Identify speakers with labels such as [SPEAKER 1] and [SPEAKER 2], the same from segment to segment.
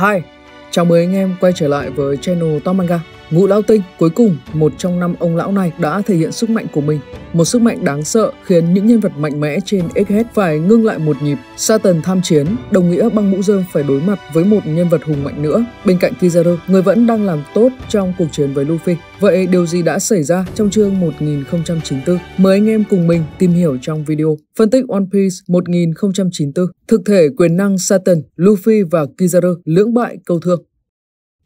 [SPEAKER 1] Hi, chào mừng anh em quay trở lại với channel Tom Manga. Ngũ Lão Tinh cuối cùng, một trong năm ông lão này đã thể hiện sức mạnh của mình. Một sức mạnh đáng sợ khiến những nhân vật mạnh mẽ trên Egghead phải ngưng lại một nhịp. Satan tham chiến, đồng nghĩa băng mũ dơm phải đối mặt với một nhân vật hùng mạnh nữa. Bên cạnh Kizaru, người vẫn đang làm tốt trong cuộc chiến với Luffy. Vậy điều gì đã xảy ra trong chương 1094? Mời anh em cùng mình tìm hiểu trong video. Phân tích One Piece 1094, thực thể quyền năng Satan, Luffy và Kizaru lưỡng bại câu thương.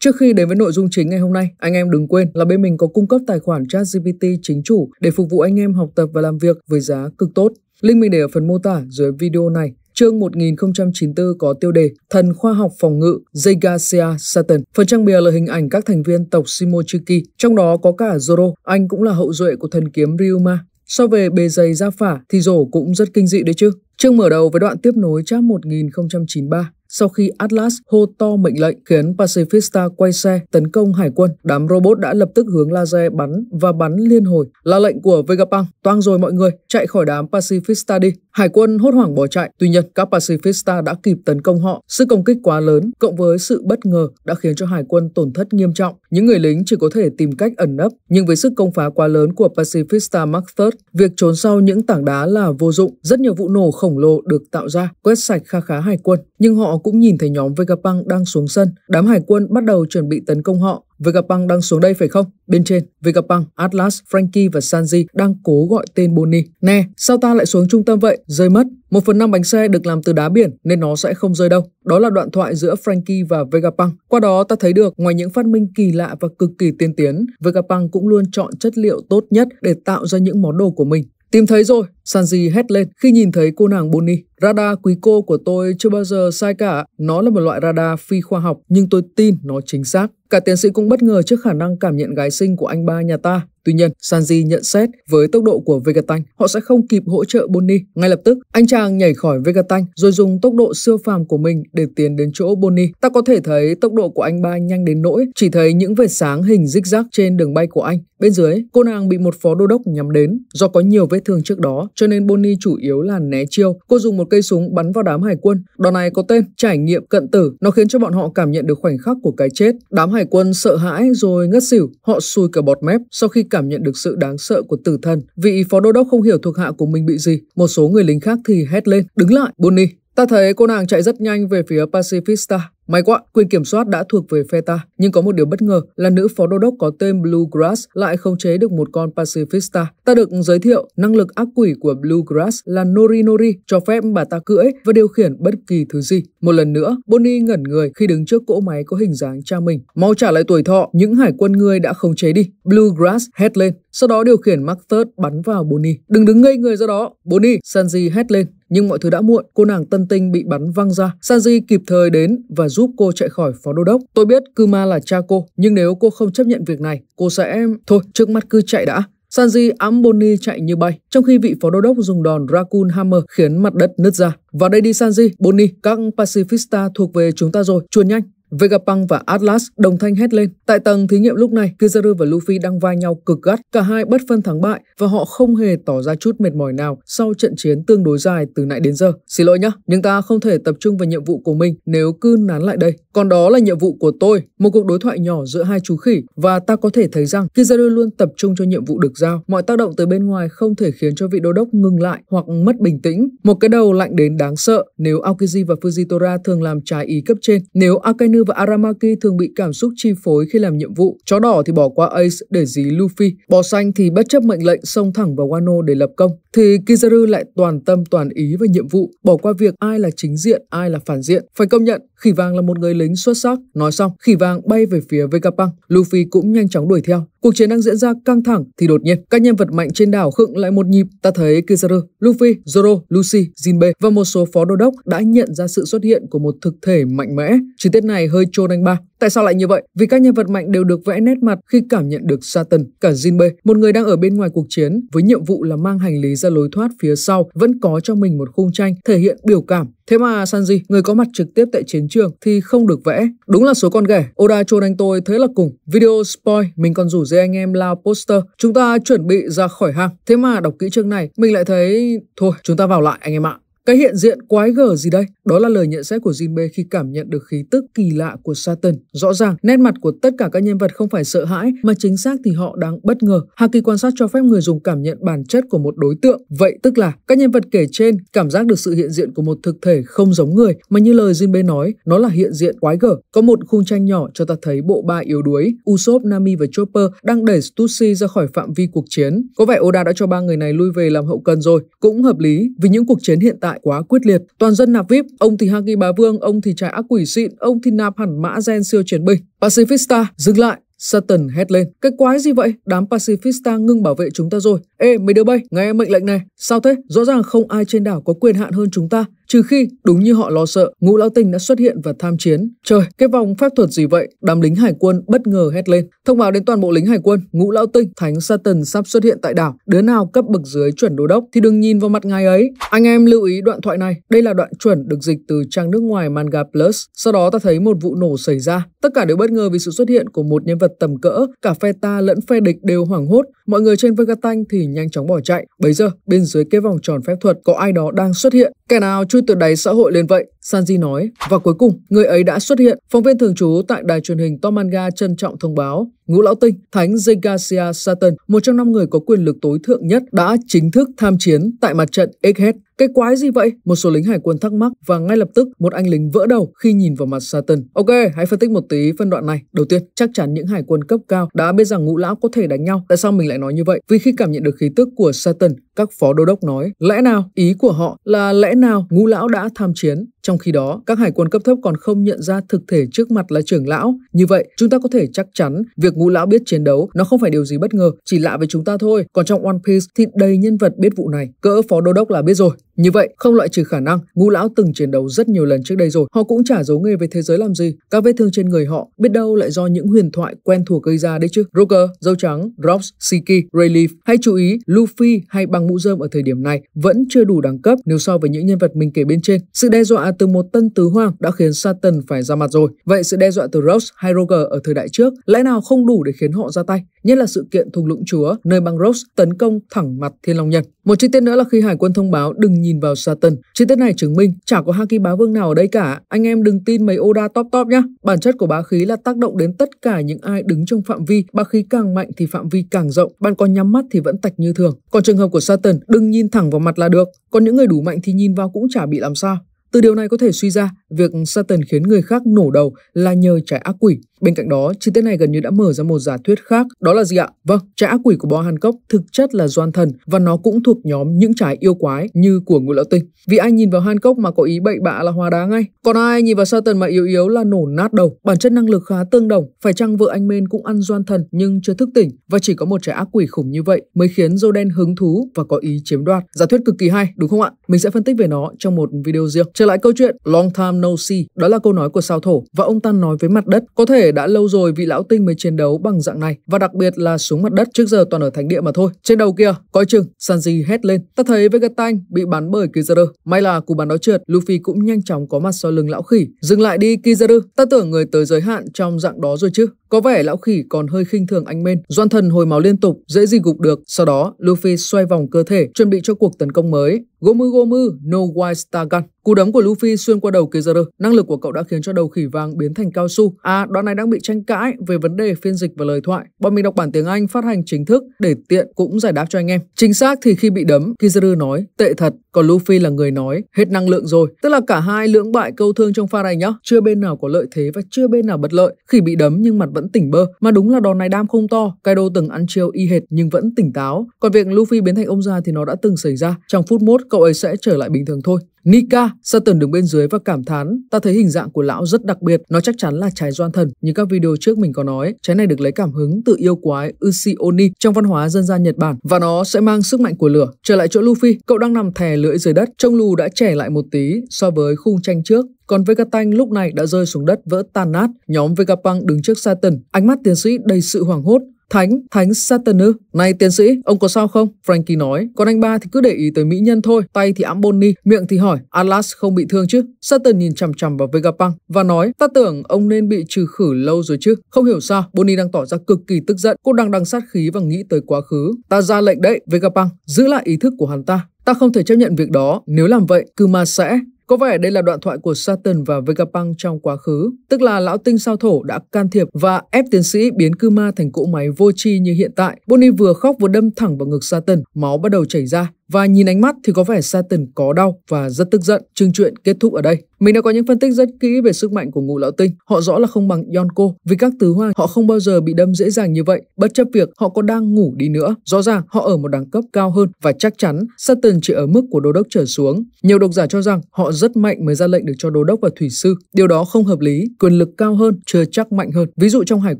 [SPEAKER 1] Trước khi đến với nội dung chính ngày hôm nay, anh em đừng quên là bên mình có cung cấp tài khoản ChatGPT chính chủ để phục vụ anh em học tập và làm việc với giá cực tốt. Link mình để ở phần mô tả dưới video này. Chương 1094 có tiêu đề Thần khoa học phòng ngự Zegasia Saturn. Phần trang bìa là hình ảnh các thành viên tộc Shimochiki, trong đó có cả Zoro, anh cũng là hậu duệ của thần kiếm Ryuma. So về bề dày gia phả thì Zoro cũng rất kinh dị đấy chứ. Chương mở đầu với đoạn tiếp nối chap 1093. Sau khi Atlas hô to mệnh lệnh khiến Pacifista quay xe tấn công hải quân, đám robot đã lập tức hướng laser bắn và bắn liên hồi. Là lệnh của Vegapunk, toang rồi mọi người, chạy khỏi đám Pacifista đi. Hải quân hốt hoảng bỏ chạy, tuy nhiên các Pacifista đã kịp tấn công họ. Sự công kích quá lớn cộng với sự bất ngờ đã khiến cho hải quân tổn thất nghiêm trọng. Những người lính chỉ có thể tìm cách ẩn nấp, nhưng với sức công phá quá lớn của Pacifista Mark III, việc trốn sau những tảng đá là vô dụng. Rất nhiều vụ nổ khổng lồ được tạo ra, quét sạch kha khá hải quân, nhưng họ cũng nhìn thấy nhóm Vegapunk đang xuống sân. Đám hải quân bắt đầu chuẩn bị tấn công họ. Vegapunk đang xuống đây phải không? Bên trên, Vegapunk, Atlas, Frankie và Sanji đang cố gọi tên Bonnie. Nè, sao ta lại xuống trung tâm vậy? Rơi mất. Một phần năm bánh xe được làm từ đá biển nên nó sẽ không rơi đâu. Đó là đoạn thoại giữa Frankie và Vegapunk. Qua đó ta thấy được ngoài những phát minh kỳ lạ và cực kỳ tiên tiến, Vegapunk cũng luôn chọn chất liệu tốt nhất để tạo ra những món đồ của mình. Tìm thấy rồi, Sanji hét lên khi nhìn thấy cô nàng Bonnie. Radar quý cô của tôi chưa bao giờ sai cả, nó là một loại radar phi khoa học nhưng tôi tin nó chính xác. Cả tiến sĩ cũng bất ngờ trước khả năng cảm nhận gái sinh của anh ba nhà ta. Tuy nhiên, Sanji nhận xét với tốc độ của Vegatanh, họ sẽ không kịp hỗ trợ Bonnie. Ngay lập tức, anh chàng nhảy khỏi Vegatanh rồi dùng tốc độ siêu phàm của mình để tiến đến chỗ Bonnie. Ta có thể thấy tốc độ của anh ba nhanh đến nỗi chỉ thấy những vệt sáng hình rích rác trên đường bay của anh. Bên dưới, cô nàng bị một phó đô đốc nhắm đến. Do có nhiều vết thương trước đó, cho nên Bonnie chủ yếu là né chiêu. Cô dùng một một cây súng bắn vào đám hải quân. Đòn này có tên trải nghiệm cận tử. Nó khiến cho bọn họ cảm nhận được khoảnh khắc của cái chết. Đám hải quân sợ hãi rồi ngất xỉu. Họ sùi cả bọt mép sau khi cảm nhận được sự đáng sợ của tử thần. Vị phó đô đốc không hiểu thuộc hạ của mình bị gì. Một số người lính khác thì hét lên. Đứng lại, Bonnie. Ta thấy cô nàng chạy rất nhanh về phía Pacific Star. May quá, quyền kiểm soát đã thuộc về phe ta, nhưng có một điều bất ngờ là nữ phó đô đốc có tên Bluegrass lại không chế được một con Pacifista. Ta được giới thiệu, năng lực ác quỷ của Bluegrass là Nori Nori, cho phép bà ta cưỡi và điều khiển bất kỳ thứ gì. Một lần nữa, Bonnie ngẩn người khi đứng trước cỗ máy có hình dáng cha mình. Mau trả lại tuổi thọ, những hải quân ngươi đã không chế đi. Bluegrass hét lên, sau đó điều khiển MacThird bắn vào Bonnie. Đừng đứng ngây người ra đó, Bonnie, Sanji hét lên. Nhưng mọi thứ đã muộn, cô nàng tân tinh bị bắn văng ra. Sanji kịp thời đến và giúp cô chạy khỏi phó đô đốc. Tôi biết Kuma là cha cô, nhưng nếu cô không chấp nhận việc này, cô sẽ... Thôi, trước mắt cứ chạy đã. Sanji Amboni chạy như bay, trong khi vị phó đô đốc dùng đòn Raccoon Hammer khiến mặt đất nứt ra. và đây đi Sanji, Bonnie, các Pacifista thuộc về chúng ta rồi, chuồn nhanh. Vegapunk và Atlas đồng thanh hét lên. Tại tầng thí nghiệm lúc này, Kizaru và Luffy đang vai nhau cực gắt, cả hai bất phân thắng bại và họ không hề tỏ ra chút mệt mỏi nào sau trận chiến tương đối dài từ nãy đến giờ. Xin lỗi nhá, nhưng ta không thể tập trung vào nhiệm vụ của mình nếu cứ nán lại đây. Còn đó là nhiệm vụ của tôi, một cuộc đối thoại nhỏ giữa hai chú khỉ và ta có thể thấy rằng Kizaru luôn tập trung cho nhiệm vụ được giao. Mọi tác động từ bên ngoài không thể khiến cho vị đô đốc ngừng lại hoặc mất bình tĩnh. Một cái đầu lạnh đến đáng sợ nếu Aokiji và Fujitora thường làm trái ý cấp trên. Nếu Akainu và Aramaki thường bị cảm xúc chi phối khi làm nhiệm vụ. Chó đỏ thì bỏ qua Ace để dí Luffy. Bò xanh thì bất chấp mệnh lệnh xông thẳng vào Wano để lập công. Thì Kizaru lại toàn tâm toàn ý với nhiệm vụ, bỏ qua việc ai là chính diện, ai là phản diện. Phải công nhận, Khỉ vàng là một người lính xuất sắc. Nói xong, khỉ vàng bay về phía Vegapunk. Luffy cũng nhanh chóng đuổi theo. Cuộc chiến đang diễn ra căng thẳng thì đột nhiên các nhân vật mạnh trên đảo khựng lại một nhịp. Ta thấy Kizaru, Luffy, Zoro, Lucy, Jinbe và một số phó đô đốc đã nhận ra sự xuất hiện của một thực thể mạnh mẽ. Chi tiết này hơi trôn đánh ba. Tại sao lại như vậy? Vì các nhân vật mạnh đều được vẽ nét mặt khi cảm nhận được Satan, cả Jinbe, một người đang ở bên ngoài cuộc chiến với nhiệm vụ là mang hành lý ra lối thoát phía sau, vẫn có cho mình một khung tranh thể hiện biểu cảm. Thế mà Sanji, người có mặt trực tiếp tại chiến trường thì không được vẽ. Đúng là số con ghẻ. Oda chôn anh tôi thế là cùng. Video spoil, mình còn rủ dê anh em lao poster. Chúng ta chuẩn bị ra khỏi hang. Thế mà đọc kỹ chương này, mình lại thấy... Thôi, chúng ta vào lại anh em ạ. Cái hiện diện quái gở gì đây? Đó là lời nhận xét của Jinbe khi cảm nhận được khí tức kỳ lạ của Satan. Rõ ràng, nét mặt của tất cả các nhân vật không phải sợ hãi, mà chính xác thì họ đang bất ngờ. Haki quan sát cho phép người dùng cảm nhận bản chất của một đối tượng. Vậy tức là các nhân vật kể trên cảm giác được sự hiện diện của một thực thể không giống người, mà như lời Jinbe nói, nó là hiện diện quái gở. Có một khung tranh nhỏ cho ta thấy bộ ba yếu đuối, Usopp, Nami và Chopper đang đẩy Stussy ra khỏi phạm vi cuộc chiến. Có vẻ Oda đã cho ba người này lui về làm hậu cần rồi, cũng hợp lý vì những cuộc chiến hiện tại lại quá quyết liệt. Toàn dân nạp VIP, ông thì hang bà Vương, ông thì trái ác quỷ xịn, ông thì nạp hẳn mã gen siêu chiến binh. Pacifista, dừng lại, Sutton hét lên. Cái quái gì vậy? Đám Pacifista ngưng bảo vệ chúng ta rồi. Ê, mấy đứa bay, nghe mệnh lệnh này. Sao thế? Rõ ràng không ai trên đảo có quyền hạn hơn chúng ta trừ khi đúng như họ lo sợ, ngũ lão tinh đã xuất hiện và tham chiến. Trời, cái vòng phép thuật gì vậy? Đám lính hải quân bất ngờ hét lên. Thông báo đến toàn bộ lính hải quân, ngũ lão tinh, thánh Satan sắp xuất hiện tại đảo. Đứa nào cấp bậc dưới chuẩn đô đốc thì đừng nhìn vào mặt ngài ấy. Anh em lưu ý đoạn thoại này. Đây là đoạn chuẩn được dịch từ trang nước ngoài Manga Plus. Sau đó ta thấy một vụ nổ xảy ra. Tất cả đều bất ngờ vì sự xuất hiện của một nhân vật tầm cỡ. Cả phe ta lẫn phe địch đều hoảng hốt. Mọi người trên Vega Tanh thì nhanh chóng bỏ chạy. Bây giờ, bên dưới cái vòng tròn phép thuật có ai đó đang xuất hiện. Kẻ nào chui từ đáy xã hội lên vậy, Sanji nói. Và cuối cùng, người ấy đã xuất hiện. Phóng viên thường trú tại đài truyền hình Tomanga trân trọng thông báo Ngũ Lão Tinh, Thánh Zegasia Satan, một trong năm người có quyền lực tối thượng nhất, đã chính thức tham chiến tại mặt trận Egghead. Cái quái gì vậy? Một số lính hải quân thắc mắc và ngay lập tức một anh lính vỡ đầu khi nhìn vào mặt Satan. Ok, hãy phân tích một tí phân đoạn này. Đầu tiên, chắc chắn những hải quân cấp cao đã biết rằng ngũ lão có thể đánh nhau. Tại sao mình lại nói như vậy? Vì khi cảm nhận được khí tức của Satan, các phó đô đốc nói, lẽ nào ý của họ là lẽ nào ngũ lão đã tham chiến? Trong khi đó, các hải quân cấp thấp còn không nhận ra thực thể trước mặt là trưởng lão. Như vậy, chúng ta có thể chắc chắn việc ngũ lão biết chiến đấu nó không phải điều gì bất ngờ, chỉ lạ với chúng ta thôi. Còn trong One Piece thì đầy nhân vật biết vụ này, cỡ phó đô đốc là biết rồi, như vậy, không loại trừ khả năng Ngũ lão từng chiến đấu rất nhiều lần trước đây rồi, họ cũng chả giấu nghề về thế giới làm gì. Các vết thương trên người họ biết đâu lại do những huyền thoại quen thuộc gây ra đấy chứ. Roger, Dâu Trắng, Drops, Siki, Rayleigh. Hay chú ý, Luffy hay băng mũ rơm ở thời điểm này vẫn chưa đủ đẳng cấp nếu so với những nhân vật mình kể bên trên. Sự đe dọa từ một tân tứ hoàng đã khiến Satan phải ra mặt rồi. Vậy sự đe dọa từ Drops hay Roger ở thời đại trước lẽ nào không đủ để khiến họ ra tay? Nhất là sự kiện thùng lũng chúa nơi băng Rose tấn công thẳng mặt Thiên Long Nhân. Một chi tiết nữa là khi hải quân thông báo đừng nhìn vào Satan. Chi tiết này chứng minh chả có Haki bá vương nào ở đây cả. Anh em đừng tin mấy Oda top top nhá. Bản chất của bá khí là tác động đến tất cả những ai đứng trong phạm vi. Bá khí càng mạnh thì phạm vi càng rộng. Bạn còn nhắm mắt thì vẫn tạch như thường. Còn trường hợp của Satan, đừng nhìn thẳng vào mặt là được. Còn những người đủ mạnh thì nhìn vào cũng chả bị làm sao. Từ điều này có thể suy ra, Việc Satan khiến người khác nổ đầu là nhờ trái ác quỷ. Bên cạnh đó, chi tiết này gần như đã mở ra một giả thuyết khác. Đó là gì ạ? Vâng, trái ác quỷ của Bo Hancock thực chất là doan thần và nó cũng thuộc nhóm những trái yêu quái như của ngũ lão tinh. Vì ai nhìn vào Hancock mà có ý bậy bạ là hóa đá ngay. Còn ai nhìn vào Satan mà yếu yếu là nổ nát đầu. Bản chất năng lực khá tương đồng. Phải chăng vợ anh Mên cũng ăn doan thần nhưng chưa thức tỉnh và chỉ có một trái ác quỷ khủng như vậy mới khiến Joden hứng thú và có ý chiếm đoạt. Giả thuyết cực kỳ hay, đúng không ạ? Mình sẽ phân tích về nó trong một video riêng. Trở lại câu chuyện Long Time no đó là câu nói của sao thổ và ông ta nói với mặt đất. Có thể đã lâu rồi vị lão tinh mới chiến đấu bằng dạng này và đặc biệt là xuống mặt đất trước giờ toàn ở thánh địa mà thôi. Trên đầu kia, coi chừng, Sanji hét lên. Ta thấy Vegatine bị bắn bởi Kizaru. May là cú bắn đó trượt, Luffy cũng nhanh chóng có mặt sau lưng lão khỉ. Dừng lại đi Kizaru, ta tưởng người tới giới hạn trong dạng đó rồi chứ. Có vẻ lão khỉ còn hơi khinh thường anh Mên. Doan thần hồi máu liên tục, dễ gì gục được. Sau đó, Luffy xoay vòng cơ thể, chuẩn bị cho cuộc tấn công mới. Gomu Gomu, no white Star Gun. Cú đấm của Luffy xuyên qua đầu Kizaru, năng lực của cậu đã khiến cho đầu khỉ vàng biến thành cao su. À, đoạn này đang bị tranh cãi về vấn đề phiên dịch và lời thoại. Bọn mình đọc bản tiếng Anh phát hành chính thức để tiện cũng giải đáp cho anh em. Chính xác thì khi bị đấm, Kizaru nói tệ thật, còn Luffy là người nói hết năng lượng rồi. Tức là cả hai lưỡng bại câu thương trong pha này nhá. Chưa bên nào có lợi thế và chưa bên nào bất lợi. Khỉ bị đấm nhưng mặt vẫn tỉnh bơ, mà đúng là đòn này đam không to. Kaido từng ăn chiêu y hệt nhưng vẫn tỉnh táo. Còn việc Luffy biến thành ông già thì nó đã từng xảy ra. Trong phút mốt cậu ấy sẽ trở lại bình thường thôi. Nika ra đứng bên dưới và cảm thán, ta thấy hình dạng của lão rất đặc biệt, nó chắc chắn là trái doan thần. Như các video trước mình có nói, trái này được lấy cảm hứng từ yêu quái Ushi Oni trong văn hóa dân gian Nhật Bản và nó sẽ mang sức mạnh của lửa. Trở lại chỗ Luffy, cậu đang nằm thè lưỡi dưới đất, trông lù đã trẻ lại một tí so với khung tranh trước. Còn Vegapunk lúc này đã rơi xuống đất vỡ tan nát, nhóm Vegapunk đứng trước Saturn, ánh mắt tiến sĩ đầy sự hoảng hốt, Thánh, Thánh Satanu, này tiến sĩ, ông có sao không? Frankie nói, còn anh ba thì cứ để ý tới mỹ nhân thôi, tay thì ẵm Bonnie, miệng thì hỏi, Atlas không bị thương chứ? Satan nhìn chằm chằm vào Vegapunk và nói, ta tưởng ông nên bị trừ khử lâu rồi chứ. Không hiểu sao, Bonnie đang tỏ ra cực kỳ tức giận, cô đang đằng sát khí và nghĩ tới quá khứ. Ta ra lệnh đấy, Vegapunk, giữ lại ý thức của hắn ta. Ta không thể chấp nhận việc đó, nếu làm vậy, Kuma sẽ có vẻ đây là đoạn thoại của Saturn và Vegapunk trong quá khứ, tức là lão tinh sao thổ đã can thiệp và ép tiến sĩ biến cư ma thành cỗ máy vô tri như hiện tại. Bonnie vừa khóc vừa đâm thẳng vào ngực Saturn, máu bắt đầu chảy ra. Và nhìn ánh mắt thì có vẻ Satan có đau và rất tức giận. Chương truyện kết thúc ở đây. Mình đã có những phân tích rất kỹ về sức mạnh của ngũ lão tinh. Họ rõ là không bằng Yonko vì các tứ hoa họ không bao giờ bị đâm dễ dàng như vậy, bất chấp việc họ có đang ngủ đi nữa. Rõ ràng họ ở một đẳng cấp cao hơn và chắc chắn Saturn chỉ ở mức của đô đốc trở xuống. Nhiều độc giả cho rằng họ rất mạnh mới ra lệnh được cho đô đốc và thủy sư. Điều đó không hợp lý, quyền lực cao hơn chưa chắc mạnh hơn. Ví dụ trong hải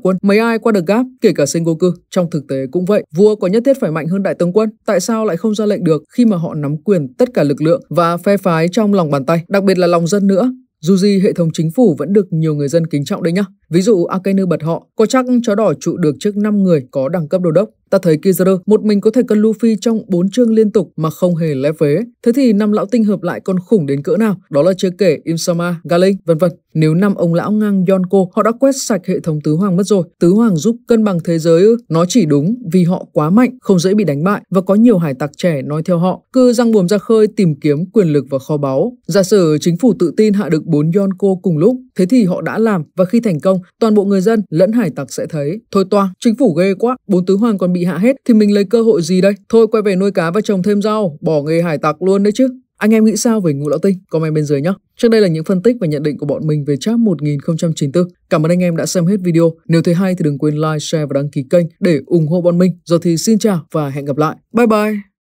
[SPEAKER 1] quân, mấy ai qua được gap, kể cả Sengoku, trong thực tế cũng vậy. Vua có nhất thiết phải mạnh hơn đại tướng quân, tại sao lại không ra lệnh được? khi mà họ nắm quyền tất cả lực lượng và phe phái trong lòng bàn tay, đặc biệt là lòng dân nữa. Dù gì hệ thống chính phủ vẫn được nhiều người dân kính trọng đấy nhá. Ví dụ Akenu bật họ, có chắc chó đỏ trụ được trước 5 người có đẳng cấp đô đốc. Ta thấy Kizaru một mình có thể cân Luffy trong 4 chương liên tục mà không hề lép vế. Thế thì năm lão tinh hợp lại còn khủng đến cỡ nào? Đó là chưa kể Insama, Galing, vân vân. Nếu năm ông lão ngang Yonko, họ đã quét sạch hệ thống tứ hoàng mất rồi. Tứ hoàng giúp cân bằng thế giới ư? Nó chỉ đúng vì họ quá mạnh, không dễ bị đánh bại và có nhiều hải tặc trẻ nói theo họ, cứ răng buồm ra khơi tìm kiếm quyền lực và kho báu. Giả sử chính phủ tự tin hạ được 4 Yonko cùng lúc, Thế thì họ đã làm và khi thành công, toàn bộ người dân lẫn hải tặc sẽ thấy. Thôi toa chính phủ ghê quá, bốn tứ hoàng còn bị hạ hết thì mình lấy cơ hội gì đây? Thôi quay về nuôi cá và trồng thêm rau, bỏ nghề hải tặc luôn đấy chứ. Anh em nghĩ sao về Ngũ Lão Tinh? Comment bên dưới nhé. Trước đây là những phân tích và nhận định của bọn mình về chat 1094. Cảm ơn anh em đã xem hết video. Nếu thấy hay thì đừng quên like, share và đăng ký kênh để ủng hộ bọn mình. Giờ thì xin chào và hẹn gặp lại. Bye bye!